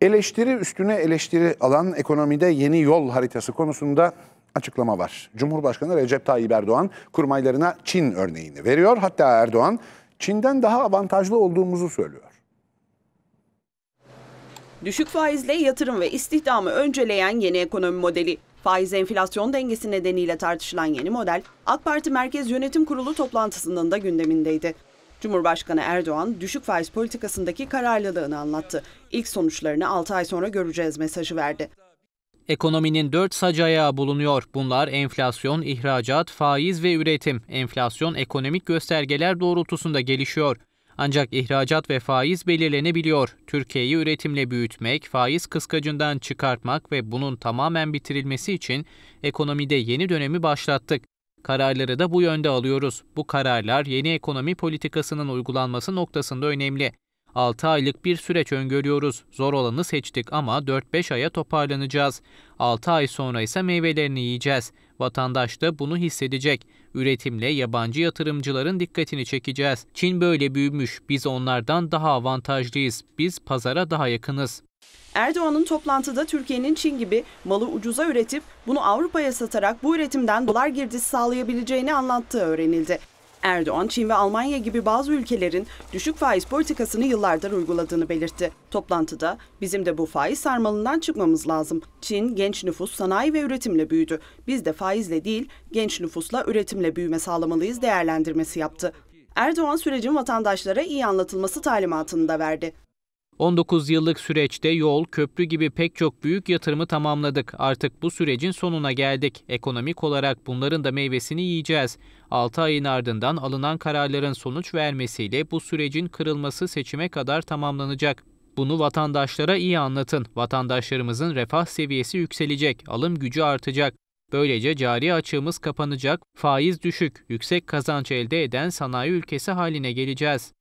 Eleştiri üstüne eleştiri alan ekonomide yeni yol haritası konusunda açıklama var. Cumhurbaşkanı Recep Tayyip Erdoğan kurmaylarına Çin örneğini veriyor. Hatta Erdoğan Çin'den daha avantajlı olduğumuzu söylüyor. Düşük faizle yatırım ve istihdamı önceleyen yeni ekonomi modeli. Faiz enflasyon dengesi nedeniyle tartışılan yeni model AK Parti Merkez Yönetim Kurulu toplantısının da gündemindeydi. Cumhurbaşkanı Erdoğan düşük faiz politikasındaki kararlılığını anlattı. İlk sonuçlarını 6 ay sonra göreceğiz mesajı verdi. Ekonominin dört sac bulunuyor. Bunlar enflasyon, ihracat, faiz ve üretim. Enflasyon ekonomik göstergeler doğrultusunda gelişiyor. Ancak ihracat ve faiz belirlenebiliyor. Türkiye'yi üretimle büyütmek, faiz kıskacından çıkartmak ve bunun tamamen bitirilmesi için ekonomide yeni dönemi başlattık. Kararları da bu yönde alıyoruz. Bu kararlar yeni ekonomi politikasının uygulanması noktasında önemli. 6 aylık bir süreç öngörüyoruz. Zor olanı seçtik ama 4-5 aya toparlanacağız. 6 ay sonra ise meyvelerini yiyeceğiz. Vatandaş da bunu hissedecek. Üretimle yabancı yatırımcıların dikkatini çekeceğiz. Çin böyle büyümüş. Biz onlardan daha avantajlıyız. Biz pazara daha yakınız. Erdoğan'ın toplantıda Türkiye'nin Çin gibi malı ucuza üretip bunu Avrupa'ya satarak bu üretimden dolar girdisi sağlayabileceğini anlattığı öğrenildi. Erdoğan, Çin ve Almanya gibi bazı ülkelerin düşük faiz politikasını yıllardır uyguladığını belirtti. Toplantıda bizim de bu faiz sarmalından çıkmamız lazım. Çin genç nüfus sanayi ve üretimle büyüdü. Biz de faizle değil genç nüfusla üretimle büyüme sağlamalıyız değerlendirmesi yaptı. Erdoğan sürecin vatandaşlara iyi anlatılması talimatını da verdi. 19 yıllık süreçte yol, köprü gibi pek çok büyük yatırımı tamamladık. Artık bu sürecin sonuna geldik. Ekonomik olarak bunların da meyvesini yiyeceğiz. 6 ayın ardından alınan kararların sonuç vermesiyle bu sürecin kırılması seçime kadar tamamlanacak. Bunu vatandaşlara iyi anlatın. Vatandaşlarımızın refah seviyesi yükselecek, alım gücü artacak. Böylece cari açığımız kapanacak, faiz düşük, yüksek kazanç elde eden sanayi ülkesi haline geleceğiz.